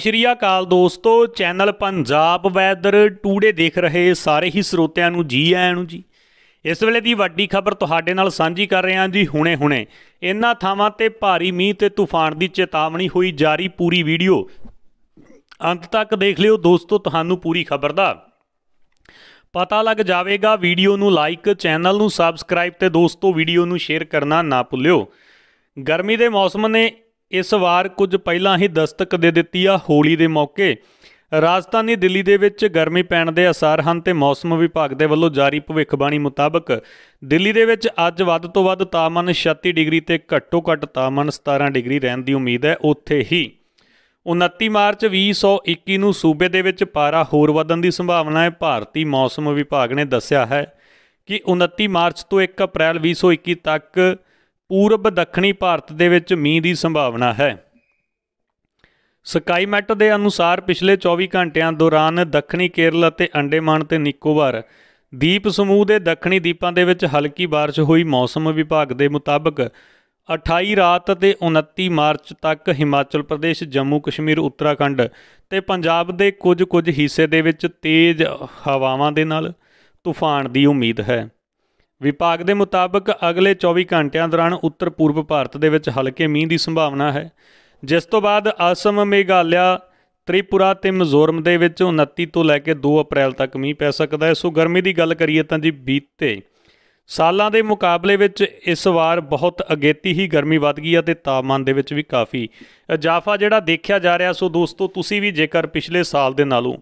ਸ਼੍ਰੀ ਅਕਾਲ ਦੋਸਤੋ channel Punjab weather today ਦੇਖ ਰਹੇ ਸਾਰੇ ਹੀ ਸਰੋਤਿਆਂ ਨੂੰ ਜੀ ਆਇਆਂ ਨੂੰ ਜੀ ਇਸ ਵੇਲੇ ਦੀ ਵੱਡੀ ਖਬਰ ਤੁਹਾਡੇ ਨਾਲ ਸਾਂਝੀ ਕਰ ਰਹੇ ਹਾਂ ਜੀ ਹੁਣੇ-ਹੁਣੇ ਇਨ੍ਹਾਂ ਥਾਵਾਂ ਤੇ ਭਾਰੀ ਮੀਂਹ ਤੇ ਤੂਫਾਨ ਦੀ ਚੇਤਾਵਨੀ ਹੋਈ ਜਾਰੀ ਪੂਰੀ ਵੀਡੀਓ ਅੰਤ ਤੱਕ ਦੇਖ ਲਿਓ ਦੋਸਤੋ ਤੁਹਾਨੂੰ ਪੂਰੀ ਖਬਰ ਦਾ ਪਤਾ ਲੱਗ ਜਾਵੇਗਾ ਵੀਡੀਓ ਨੂੰ ਲਾਈਕ ਚੈਨਲ ਨੂੰ ਸਬਸਕ੍ਰਾਈਬ ਤੇ ਦੋਸਤੋ ਵੀਡੀਓ ਨੂੰ ਸ਼ੇਅਰ ਕਰਨਾ ਨਾ ਭੁੱਲਿਓ ਗਰਮੀ ਦੇ ਮੌਸਮ ਨੇ ਇਸ ਵਾਰ ਕੁਝ ਪਹਿਲਾਂ ਹੀ ਦਸਤਕ ਦੇ ਦਿੱਤੀ ਆ ਹੋਲੀ ਦੇ ਮੌਕੇ ਰਾਜਧਾਨੀ ਦਿੱਲੀ ਦੇ ਵਿੱਚ ਗਰਮੀ ਪੈਣ ਦੇ ਅਸਰ ਹਨ ਤੇ ਮੌਸਮ ਵਿਭਾਗ ਦੇ ਵੱਲੋਂ ਜਾਰੀ ਭਵਿੱਖਬਾਣੀ ਮੁਤਾਬਕ ਦਿੱਲੀ ਦੇ ਵਿੱਚ ਅੱਜ ਵੱਧ ਤੋਂ ਵੱਧ ਤਾਪਮਾਨ 36 ਡਿਗਰੀ ਤੇ ਘੱਟੋ ਘੱਟ ਤਾਪਮਾਨ 17 ਡਿਗਰੀ ਰਹਿਣ ਦੀ ਉਮੀਦ ਹੈ ਉੱਥੇ ਹੀ 29 ਮਾਰਚ 2021 ਨੂੰ ਸੂਬੇ ਦੇ ਵਿੱਚ ਪਾਰਾ ਹੋਰ ਵਧਣ ਦੀ ਸੰਭਾਵਨਾ ਹੈ ਭਾਰਤੀ ਮੌਸਮ ਵਿਭਾਗ ਨੇ ਦੱਸਿਆ ਹੈ ਕਿ 29 ਮਾਰਚ ਤੋਂ 1 ਅਪ੍ਰੈਲ 2021 ਤੱਕ ਪੂਰਬ ਦੱਖਣੀ ਭਾਰਤ ਦੇ ਵਿੱਚ ਮੀਂਹ ਦੀ ਸੰਭਾਵਨਾ ਹੈ ਸਕਾਈਮੈਟ ਦੇ ਅਨੁਸਾਰ ਪਿਛਲੇ 24 ਘੰਟਿਆਂ ਦੌਰਾਨ ਦੱਖਣੀ ਕੇਰਲ ਅਤੇ ਅੰਡੇਮਾਨ ਤੇ ਨਿਕੋਬਾਰ ਦੀਪ ਸਮੂਹ ਦੇ ਦੱਖਣੀ ਦੀਪਾਂ ਦੇ ਵਿੱਚ ਹਲਕੀ بارش ਹੋਈ ਮੌਸਮ ਵਿਭਾਗ ਦੇ ਮੁਤਾਬਕ 28 ਰਾਤ ਤੇ 29 ਮਾਰਚ ਤੱਕ ਹਿਮਾਚਲ ਪ੍ਰਦੇਸ਼ ਜੰਮੂ ਕਸ਼ਮੀਰ ਉੱਤਰਾਖੰਡ ਤੇ ਪੰਜਾਬ ਦੇ ਕੁਝ-ਕੁਝ ਹਿੱਸੇ ਦੇ ਵਿੱਚ ਤੇਜ਼ ਹਵਾਵਾਂ ਦੇ ਨਾਲ ਤੂਫਾਨ ਦੀ ਉਮੀਦ ਹੈ ਵਿਭਾਗ ਦੇ ਮੁਤਾਬਕ ਅਗਲੇ 24 ਘੰਟਿਆਂ ਦੌਰਾਨ ਉੱਤਰ ਪੂਰਬ ਭਾਰਤ ਦੇ ਵਿੱਚ ਹਲਕੇ ਮੀਂਹ ਦੀ ਸੰਭਾਵਨਾ ਹੈ ਜਿਸ ਤੋਂ ਬਾਅਦ ਆਸਮ ਮੇਘਾਲਿਆ ਤ੍ਰਿਪੁਰਾ ਤੇ ਮਿਜ਼ੋਰਮ ਦੇ ਵਿੱਚ 29 ਤੋਂ ਲੈ ਕੇ 2 ਅਪ੍ਰੈਲ ਤੱਕ ਮੀਂਹ ਪੈ ਸਕਦਾ ਹੈ ਸੋ ਗਰਮੀ ਦੀ ਗੱਲ ਕਰੀਏ ਤਾਂ ਜੀ ਬੀਤੇ ਸਾਲਾਂ ਦੇ ਮੁਕਾਬਲੇ ਵਿੱਚ ਇਸ ਵਾਰ ਬਹੁਤ ਅਗੇਤੀ ਹੀ ਗਰਮੀ ਵਧ ਗਈ ਹੈ ਤੇ ਤਾਪਮਾਨ ਦੇ ਵਿੱਚ ਵੀ ਕਾਫੀ ਇਜ਼ਾਫਾ ਜਿਹੜਾ ਦੇਖਿਆ ਜਾ ਰਿਹਾ ਸੋ ਦੋਸਤੋ ਤੁਸੀਂ ਵੀ ਜੇਕਰ ਪਿਛਲੇ ਸਾਲ ਦੇ ਨਾਲੋਂ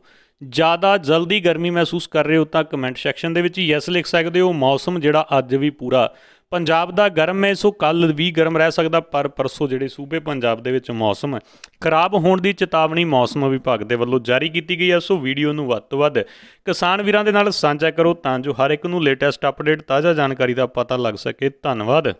ਜ਼ਿਆਦਾ ਜਲਦੀ ਗਰਮੀ ਮਹਿਸੂਸ ਕਰ ਰਹੇ ਹੋ ਤਾਂ ਕਮੈਂਟ ਸੈਕਸ਼ਨ ਦੇ ਵਿੱਚ ਯੈਸ ਲਿਖ ਸਕਦੇ ਹੋ ਮੌਸਮ ਜਿਹੜਾ ਅੱਜ ਵੀ ਪੂਰਾ ਪੰਜਾਬ ਦਾ ਗਰਮ ਹੈ ਸੋ ਕੱਲ ਵੀ ਗਰਮ ਰਹਿ ਸਕਦਾ ਪਰ ਪਰਸੋ ਜਿਹੜੇ ਸੂਬੇ ਪੰਜਾਬ ਦੇ ਵਿੱਚ ਮੌਸਮ ਖਰਾਬ ਹੋਣ ਦੀ ਚੇਤਾਵਨੀ ਮੌਸਮ ਵਿਭਾਗ ਦੇ ਵੱਲੋਂ ਜਾਰੀ ਕੀਤੀ ਗਈ ਹੈ ਸੋ ਵੀਡੀਓ ਨੂੰ ਵੱਧ ਤੋਂ ਵੱਧ ਕਿਸਾਨ ਵੀਰਾਂ ਦੇ ਨਾਲ ਸਾਂਝਾ ਕਰੋ ਤਾਂ ਜੋ ਹਰ ਇੱਕ ਨੂੰ ਲੇਟੈਸਟ ਅਪਡੇਟ ਤਾਜ਼ਾ ਜਾਣਕਾਰੀ ਦਾ ਪਤਾ ਲੱਗ ਸਕੇ ਧੰਨਵਾਦ